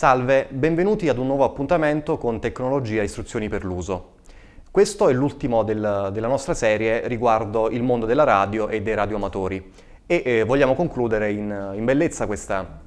Salve, benvenuti ad un nuovo appuntamento con tecnologia e istruzioni per l'uso. Questo è l'ultimo del, della nostra serie riguardo il mondo della radio e dei radioamatori e eh, vogliamo concludere in, in, bellezza questa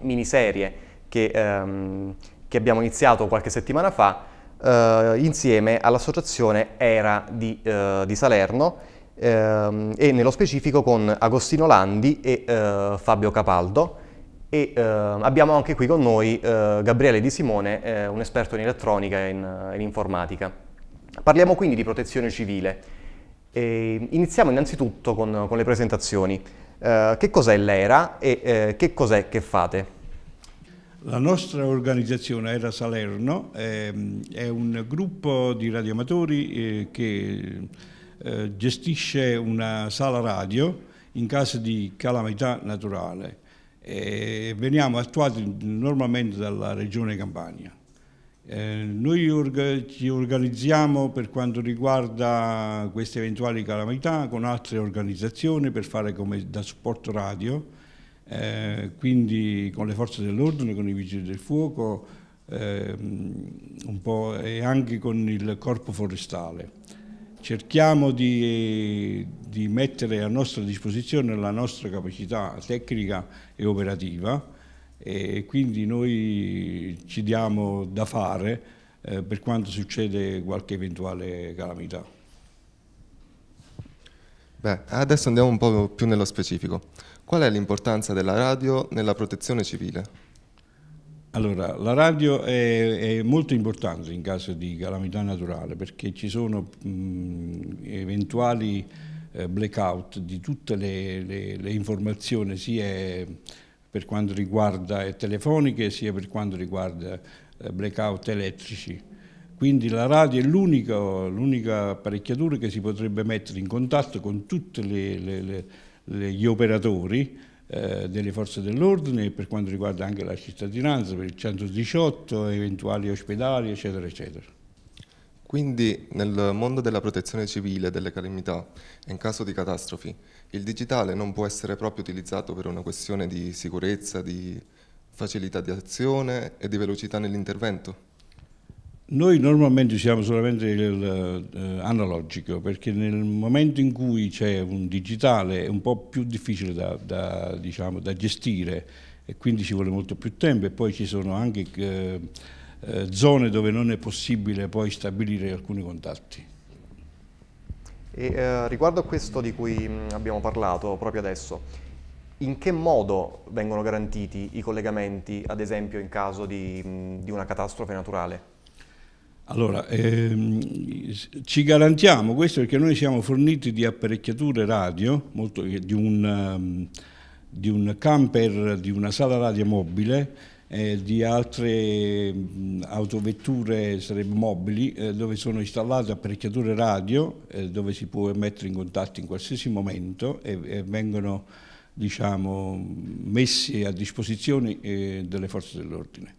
miniserie che, ehm, che abbiamo iniziato qualche settimana fa eh, insieme all'associazione ERA di, eh, di Salerno ehm, e nello specifico con Agostino Landi e eh, Fabio Capaldo e eh, abbiamo anche qui con noi eh, Gabriele Di Simone, eh, un esperto in elettronica e in, in, informatica. Parliamo quindi di protezione civile. E iniziamo innanzitutto con, con le presentazioni. Eh, che cos'è l'ERA e eh, che cos'è che fate? La nostra organizzazione ERA Salerno ehm, è un gruppo di radioamatori eh, che gestisce una sala radio in caso di calamità naturale e eh, veniamo attuati normalmente dalla Regione Campania. Eh, noi orga ci organizziamo per quanto riguarda queste eventuali calamità con altre organizzazioni per fare come da supporto radio, eh, quindi con le forze dell'ordine, con i vigili del fuoco eh, e anche con il corpo forestale cerchiamo di, di, mettere a nostra disposizione la nostra capacità tecnica e operativa e quindi noi ci diamo da fare eh, per quanto succede qualche eventuale calamità. Beh, adesso andiamo un po' più nello specifico. Qual è l'importanza della radio nella protezione civile? Allora, la radio è, è, molto importante in caso di calamità naturale perché ci sono mh, eventuali eh, blackout di tutte le, le, le, informazioni sia per quanto riguarda eh, telefoniche sia per quanto riguarda eh, blackout elettrici. Quindi la radio è l'unica, apparecchiatura che si potrebbe mettere in contatto con tutti gli operatori eh, delle forze dell'ordine per quanto riguarda anche la cittadinanza, per il 118, eventuali ospedali, eccetera, eccetera. Quindi nel mondo della protezione civile, delle calamità in caso di catastrofi, il digitale non può essere proprio utilizzato per una questione di sicurezza, di facilità di azione e di velocità nell'intervento? Noi normalmente usiamo solamente l'analogico eh, perché nel momento in cui c'è un digitale è un po' più difficile da, da, diciamo, da, gestire e quindi ci vuole molto più tempo e poi ci sono anche eh, eh zone dove non è possibile poi stabilire alcuni contatti. E, eh, riguardo a questo di cui mm, abbiamo parlato proprio adesso, in che modo vengono garantiti i collegamenti, ad esempio in caso di, mm, di una catastrofe naturale? Allora, ehm, ci garantiamo questo perché noi siamo forniti di apparecchiature radio, molto, eh, di, un, ehm, di, un, camper, di una sala radio mobile, eh, di altre mh, autovetture sarebbe, mobili eh, dove sono installate apparecchiature radio eh, dove si può mettere in contatto in qualsiasi momento e, e vengono diciamo, messi a disposizione eh, delle forze dell'ordine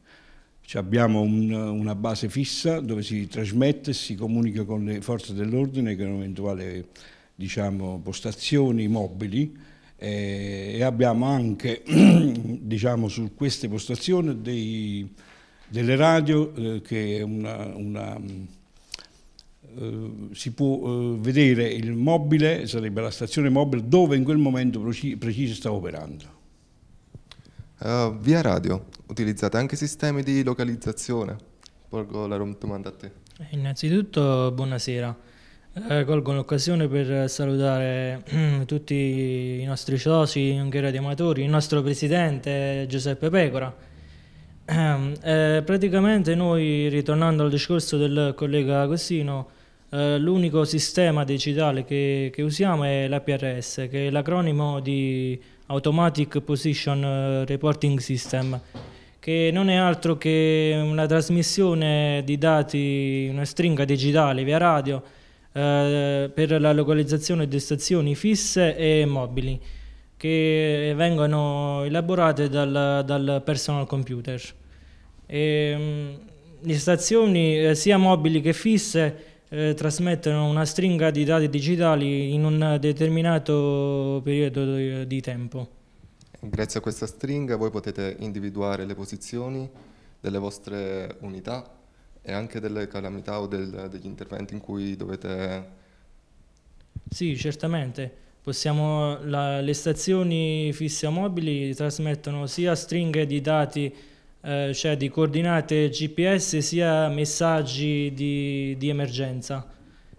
abbiamo un, una base fissa dove si trasmette e si comunica con le forze dell'ordine che hanno eventuali diciamo, postazioni mobili eh, e abbiamo anche diciamo, su queste postazioni dei, delle radio eh, che una, una, mm, eh, si può eh, vedere il mobile, sarebbe la stazione mobile, dove in quel momento preciso sta operando. Uh, via radio, utilizzate anche sistemi di localizzazione? Porgo la domanda a te. Eh, innanzitutto buonasera, eh, colgo l'occasione per salutare eh, tutti i nostri soci, anche Radio Amatori, il nostro presidente Giuseppe Pecora. Eh, praticamente noi, ritornando al discorso del collega Agostino, eh, l'unico sistema digitale che, che usiamo è l'APRS, che è l'acronimo di Automatic Position eh, Reporting System, che non è altro che una trasmissione di dati, una stringa digitale via radio eh, per la localizzazione di stazioni fisse e mobili che vengono elaborate dal, dal personal computer. E, ehm, le stazioni eh, sia mobili che fisse eh, trasmettono una stringa di dati digitali in un determinato periodo di tempo. Grazie a questa stringa voi potete individuare le posizioni delle vostre unità e anche delle calamità o del, degli interventi in cui dovete... Sì, certamente. Possiamo, la, le stazioni fisse mobili trasmettono sia stringhe di dati eh, cioè di coordinate GPS sia messaggi di, di emergenza.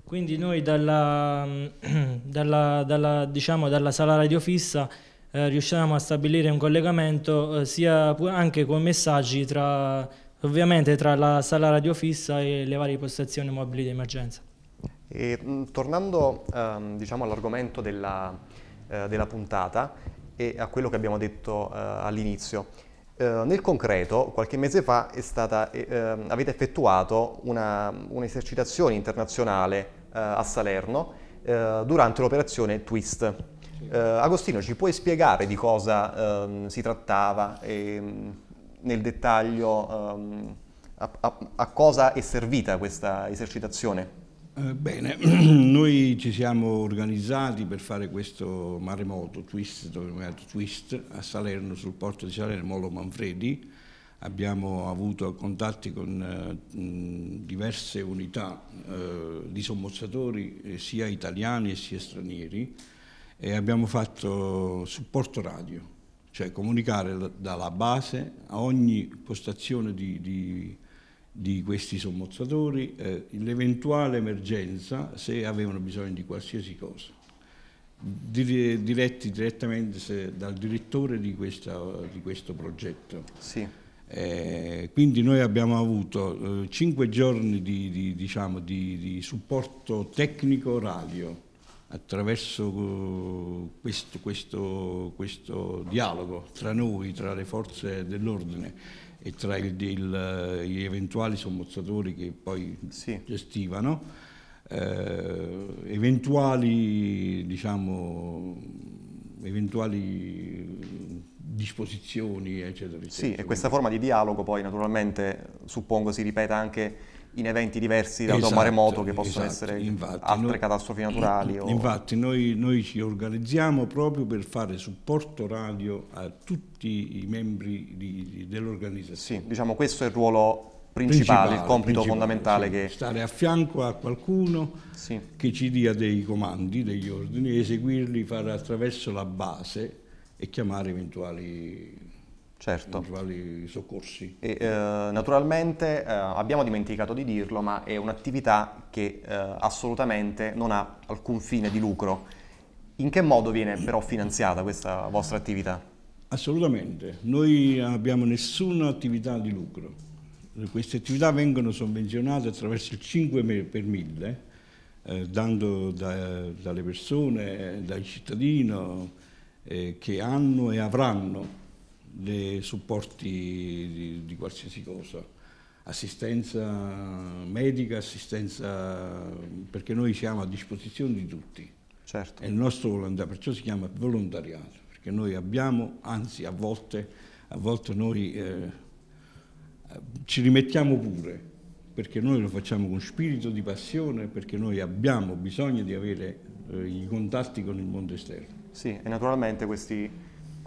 Quindi noi dalla, dalla, dalla, diciamo, dalla sala radiofissa eh, riusciamo a stabilire un collegamento eh, sia anche con messaggi tra, ovviamente tra la sala radiofissa e le varie postazioni mobili di emergenza. E, mm, tornando ehm, diciamo, all'argomento della, eh, della, puntata e a quello che abbiamo detto eh, all'inizio, eh, nel concreto, qualche mese fa stata, eh, ehm, avete effettuato un'esercitazione internazionale eh, a Salerno eh, durante l'operazione Twist. Agostino, ci puoi spiegare di cosa ehm, si trattava e, mm, nel dettaglio ehm, a, a, a cosa è servita questa esercitazione? Eh, bene, noi ci siamo organizzati per fare questo maremoto twist, denominato twist, a Salerno, sul porto di Salerno, Molo Manfredi. Abbiamo avuto contatti con eh, diverse unità eh, di sommozzatori, eh, sia italiani sia stranieri, e abbiamo fatto supporto radio, cioè comunicare dalla base a ogni postazione di, di di questi sommozzatori eh, l'eventuale emergenza se avevano bisogno di qualsiasi cosa, diretti direttamente dal direttore di, questa, di questo progetto. Sì. Eh, quindi noi abbiamo avuto eh, cinque giorni di, di, diciamo, di, supporto tecnico radio attraverso eh, questo, questo, questo dialogo tra noi, tra le forze dell'ordine e tra il, il, eh, gli eventuali sommozzatori che poi sì. gestivano, eh, eventuali, diciamo, eventuali disposizioni, eccetera, eccetera. Sì, e questa forma di dialogo poi naturalmente suppongo si ripeta anche in eventi diversi da esatto, maremoto che possono esatto, essere infatti, altre noi, catastrofi naturali. O... Infatti noi, noi, ci organizziamo proprio per fare supporto radio a tutti i membri di, di, dell'organizzazione. Sì, diciamo questo è il ruolo principale, il compito principale, fondamentale sì, che... Stare a fianco a qualcuno sì. che ci dia dei comandi, degli ordini, eseguirli, fare attraverso la base e chiamare eventuali certo. eventuali soccorsi. E, eh, naturalmente eh, abbiamo dimenticato di dirlo, ma è un'attività che eh, assolutamente non ha alcun fine di lucro. In che modo viene però finanziata questa vostra attività? Assolutamente, noi abbiamo nessuna attività di lucro. Queste attività vengono sovvenzionate attraverso il 5 per 1000, eh, dando da, dalle persone, eh, dal cittadino eh, che hanno e avranno dei supporti di, di qualsiasi cosa, assistenza medica, assistenza, perché noi siamo a disposizione di tutti. Certo. È il nostro volontariato, perciò si chiama volontariato, perché noi abbiamo, anzi a volte, a volte noi eh, ci rimettiamo pure, perché noi lo facciamo con spirito di passione, perché noi abbiamo bisogno di avere eh, i contatti con il mondo esterno. Sì, e naturalmente questi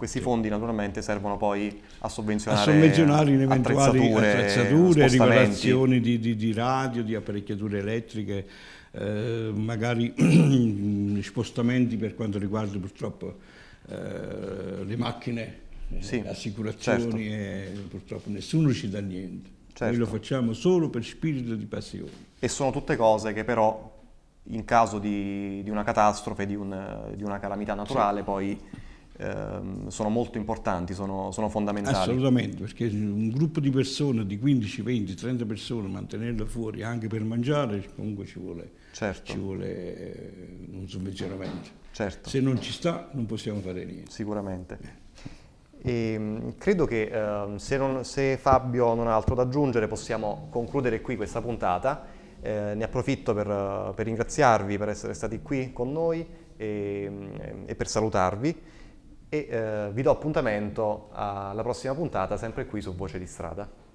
questi fondi naturalmente servono poi a sovvenzionare, a sovvenzionare in eventuali attrezzature, attrezzature rivelazioni di, di, di, radio, di apparecchiature elettriche, eh, magari spostamenti per quanto riguarda purtroppo eh, le macchine, eh, sì, le assicurazioni, certo. purtroppo nessuno ci dà niente. Certo. Noi lo certo. facciamo solo per spirito di passione. E sono tutte cose che però in caso di, di una catastrofe, di, un, di, una calamità naturale, sì. poi Ehm, sono molto importanti, sono, sono, fondamentali. Assolutamente, perché un gruppo di persone, di 15, 20, 30 persone, mantenerlo fuori anche per mangiare, comunque ci vuole, certo. ci vuole eh, un sovvenzionamento. Certo. Se non ci sta non possiamo fare niente. Sicuramente. E eh. ehm, credo che eh, se, non, se, Fabio non ha altro da aggiungere possiamo concludere qui questa puntata. Eh, ne approfitto per, per, ringraziarvi per essere stati qui con noi e, ehm, e per salutarvi e eh, vi do appuntamento alla prossima puntata sempre qui su Voce di Strada.